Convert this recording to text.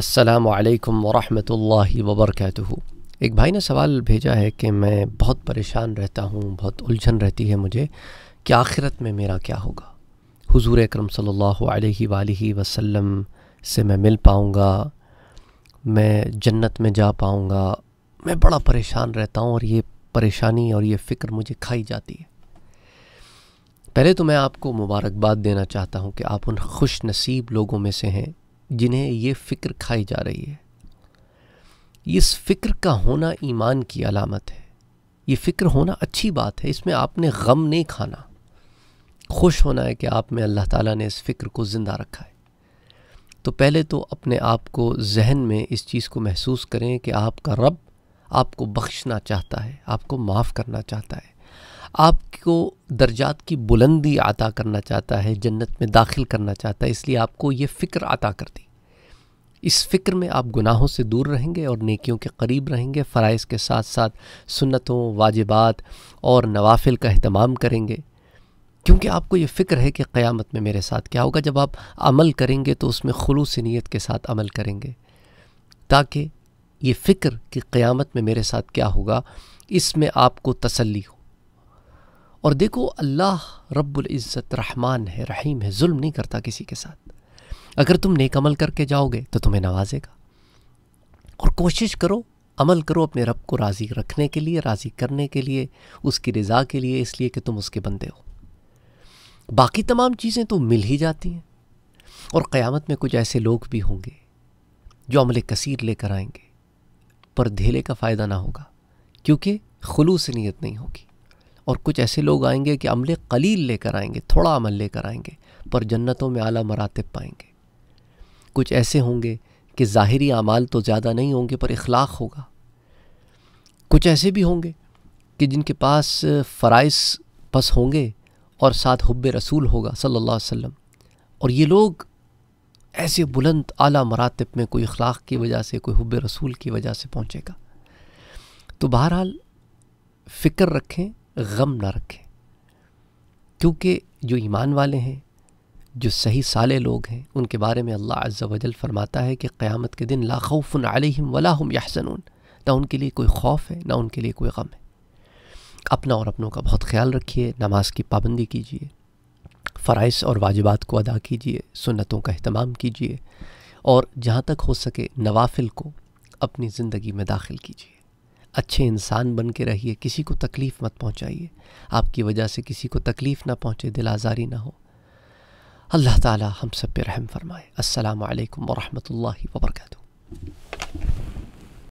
अस्सलाम वालेकुम रहमतुल्लाहि व बरकातुहू एक भाई ने सवाल भेजा है कि मैं बहुत परेशान रहता हूँ बहुत उलझन रहती है मुझे कि आखिरत में मेरा क्या होगा हुजूर अकरम सल्लल्लाहु अलैहि वालैहि वसल्लम से मैं मिल पाऊँगा मैं जन्नत में जा पाऊँगा मैं बड़ा परेशान रहता हूँ और ये परेशानी और ये फ़िक्र मुझे खाई जाती है पहले तो मैं आपको मुबारकबाद देना चाहता हूँ कि आप उन खुश नसीब लोगों में से हैं जिन्हें ये फ़िक्र खाई जा रही है इस फ़िक्र का होना ईमान की अलामत है ये फ़िक्र होना अच्छी बात है इसमें आपने गम नहीं खाना खुश होना है कि आप में अल्लाह ताला ने इस फ़िक्र को ज़िंदा रखा है तो पहले तो अपने आप को जहन में इस चीज़ को महसूस करें कि आपका रब आपको बख्शना चाहता है आपको माफ़ करना चाहता है आपको दर्जात की बुलंदी आता करना चाहता है जन्नत में दाखिल करना चाहता है इसलिए आपको ये फ़िक्र आता कर दी इस फ़िक्र में आप गुनाहों से दूर रहेंगे और नेकियों के करीब रहेंगे फ़राइज के साथ साथ सुन्नतों वाजिबात और नवाफिल का अहतमाम करेंगे क्योंकि आपको ये फ़िक्र है कि क़यामत में मेरे साथ क्या होगा जब आप अमल करेंगे तो उसमें खलूस नीयत के साथ अमल करेंगे ताकि ये फ़िक्र कि क़यामत में मेरे साथ क्या होगा इसमें आपको तसल्ली हो और देखो अल्लाह रब्बुल इज़्ज़त रहमान है रहीम है जुल्म नहीं करता किसी के साथ अगर तुम नेक अमल करके जाओगे तो तुम्हें नवाजेगा और कोशिश करो अमल करो अपने रब को राज़ी रखने के लिए राज़ी करने के लिए उसकी रज़ा के लिए इसलिए कि तुम उसके बंदे हो बाकी तमाम चीज़ें तो मिल ही जाती हैं और क़यामत में कुछ ऐसे लोग भी होंगे जो अमल कसीर लेकर आएंगे पर धेले का फ़ायदा ना होगा क्योंकि खलूस नीयत नहीं होगी और कुछ ऐसे लोग आएंगे कि अमले कलील लेकर आएंगे थोड़ा अमल लेकर आएंगे पर जन्नतों में आला मरातब पाएंगे कुछ ऐसे होंगे कि ज़ाहरी अमाल तो ज़्यादा नहीं होंगे पर इखलाक होगा कुछ ऐसे भी होंगे कि जिनके पास फ़राइस बस होंगे और साथ हब रसूल होगा सल्लल्लाहु अलैहि वसल्लम और ये लोग ऐसे बुलंद आला मरातब में कोई अखलाक की वजह से कोई हब रसूल की वजह से पहुँचेगा तो बहरहाल फ़िक्र रखें गम ना रखें क्योंकि जो ईमान वाले हैं जो सही साले लोग हैं उनके बारे में अल्लाह अज़्ज़ा वजल फ़रमाता है कि क़्यामत के दिन लाखौफ़न आलिम वला हम ना उनके लिए कोई खौफ है ना उनके लिए कोई गम है अपना और अपनों का बहुत ख्याल रखिए नमाज की पाबंदी कीजिए फ़राइस और वाजिबात को अदा कीजिए सुन्नतों का अहतमाम कीजिए और जहाँ तक हो सके नवाफिल को अपनी ज़िंदगी में दाखिल कीजिए अच्छे इंसान बन के रहिए किसी को तकलीफ़ मत पहुंचाइए आपकी वजह से किसी को तकलीफ़ ना पहुंचे दिल आज़ारी ना हो अल्लाह ताला हम सब पे रहम फरमाए अस्सलाम वालेकुम वरहमतुल्लाहि